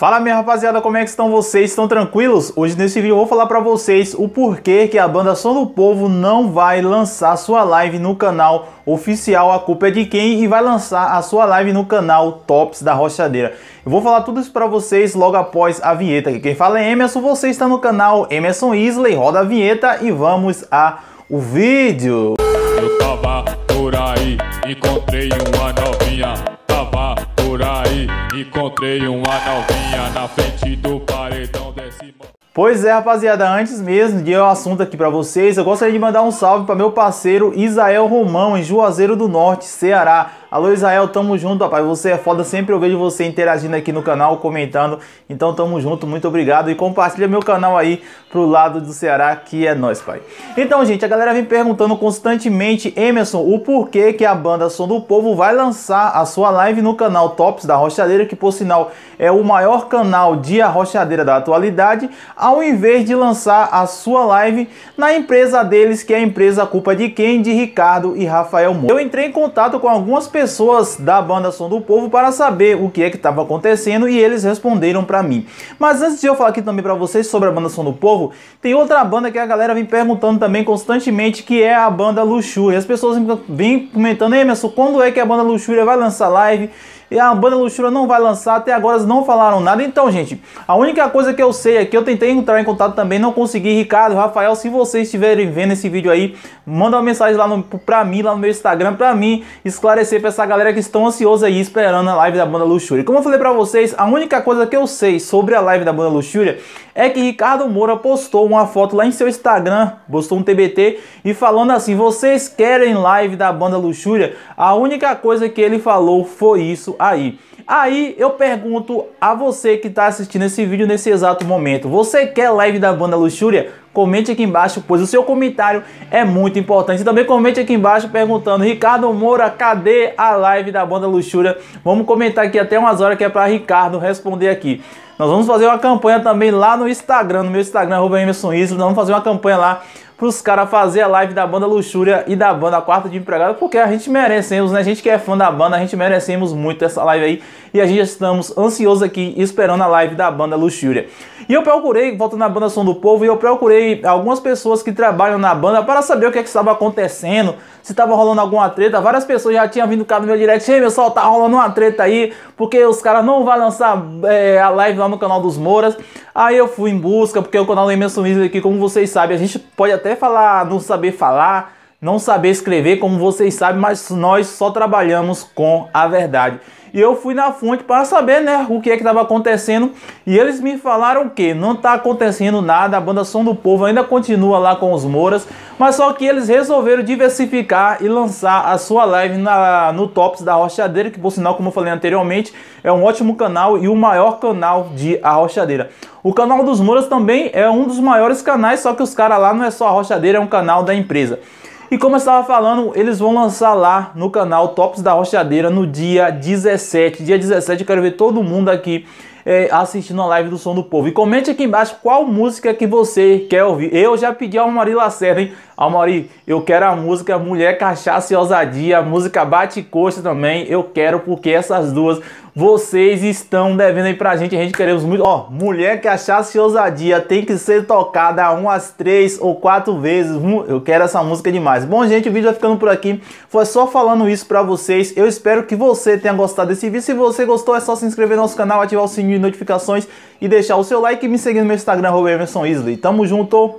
Fala minha rapaziada, como é que estão vocês? Estão tranquilos? Hoje nesse vídeo eu vou falar pra vocês o porquê que a banda Som do Povo não vai lançar sua live no canal oficial A Culpa é de Quem e vai lançar a sua live no canal Tops da Rochadeira. Eu vou falar tudo isso pra vocês logo após a vinheta. Quem fala é Emerson, você está no canal Emerson Isley, roda a vinheta e vamos a o vídeo. Eu tava por aí, encontrei uma novinha Encontrei uma novinha na frente do paredão desse. Pois é, rapaziada, antes mesmo de eu assunto aqui para vocês, eu gostaria de mandar um salve para meu parceiro Isael Romão, em Juazeiro do Norte, Ceará. Alô Israel, tamo junto, rapaz. Você é foda, sempre eu vejo você interagindo aqui no canal, comentando. Então tamo junto, muito obrigado e compartilha meu canal aí pro lado do Ceará, que é nós, pai. Então, gente, a galera vem perguntando constantemente, Emerson, o porquê que a banda Som do Povo vai lançar a sua live no canal Tops da Rochadeira, que por sinal é o maior canal de a Rochadeira da atualidade, ao invés de lançar a sua live na empresa deles, que é a empresa Culpa de Quem, de Ricardo e Rafael Moura. Eu entrei em contato com algumas pessoas pessoas da banda Som do Povo para saber o que é que estava acontecendo e eles responderam para mim. Mas antes de eu falar aqui também para vocês sobre a banda Som do Povo, tem outra banda que a galera vem perguntando também constantemente, que é a banda Luxúria. As pessoas vêm comentando, Emerson, quando é que a banda Luxúria vai lançar live? e a banda Luxura não vai lançar, até agora eles não falaram nada. Então, gente, a única coisa que eu sei é que eu tentei entrar em contato também, não consegui. Ricardo, Rafael, se vocês estiverem vendo esse vídeo aí, manda uma mensagem lá no, pra mim, lá no meu Instagram, pra mim esclarecer pra essa galera que estão ansiosa aí esperando a live da banda Luxúria. Como eu falei pra vocês, a única coisa que eu sei sobre a live da banda Luxúria é que Ricardo Moura postou uma foto lá em seu Instagram, postou um TBT e falando assim: vocês querem live da banda Luxúria? A única coisa que ele falou foi isso aí. Aí eu pergunto a você que está assistindo esse vídeo nesse exato momento, você quer live da banda Luxúria? Comente aqui embaixo, pois o seu comentário é muito importante. E também comente aqui embaixo perguntando, Ricardo Moura, cadê a live da banda Luxúria? Vamos comentar aqui até umas horas que é para Ricardo responder aqui. Nós vamos fazer uma campanha também lá no Instagram, no meu Instagram, arroba Emerson Isla, nós vamos fazer uma campanha lá pros caras fazer a live da banda Luxúria e da banda Quarta de Empregado, porque a gente merecemos, né? A gente que é fã da banda, a gente merecemos muito essa live aí. E a gente estamos ansiosos aqui esperando a live da banda Luxúria. E eu procurei, voltando na banda Som do Povo, e eu procurei algumas pessoas que trabalham na banda para saber o que, é que estava acontecendo, se estava rolando alguma treta. Várias pessoas já tinham vindo cá no meu direct, ei meu sol, tá rolando uma treta aí, porque os caras não vão lançar é, a live lá no canal dos Mouras. Aí eu fui em busca, porque o canal do Imenso aqui, como vocês sabem, a gente pode até até falar, não saber falar, não saber escrever, como vocês sabem, mas nós só trabalhamos com a verdade. E eu fui na fonte para saber, né, o que é que estava acontecendo, e eles me falaram que não está acontecendo nada, a banda Som do Povo ainda continua lá com os Moras, mas só que eles resolveram diversificar e lançar a sua live na, no Tops da Rochadeira, que por sinal, como eu falei anteriormente, é um ótimo canal e o maior canal de Arrochadeira. O canal dos Moras também é um dos maiores canais, só que os caras lá não é só a Rochadeira, é um canal da empresa. E como eu estava falando, eles vão lançar lá no canal Tops da Rochadeira no dia 17. Dia 17 eu quero ver todo mundo aqui é, assistindo a live do Som do Povo. E comente aqui embaixo qual música que você quer ouvir. Eu já pedi ao Mari Lacerda, hein? Almari, eu quero a música Mulher, Cachaça e Ousadia, a música Bate Coxa também. Eu quero porque essas duas vocês estão devendo aí pra gente. A gente queremos muito. Ó, mulher que achasse ousadia tem que ser tocada umas três ou quatro vezes. Eu quero essa música demais. Bom, gente, o vídeo vai ficando por aqui. Foi só falando isso pra vocês. Eu espero que você tenha gostado desse vídeo. Se você gostou, é só se inscrever no nosso canal, ativar o sininho de notificações e deixar o seu like e me seguir no meu Instagram, Emerson Isley. Tamo junto!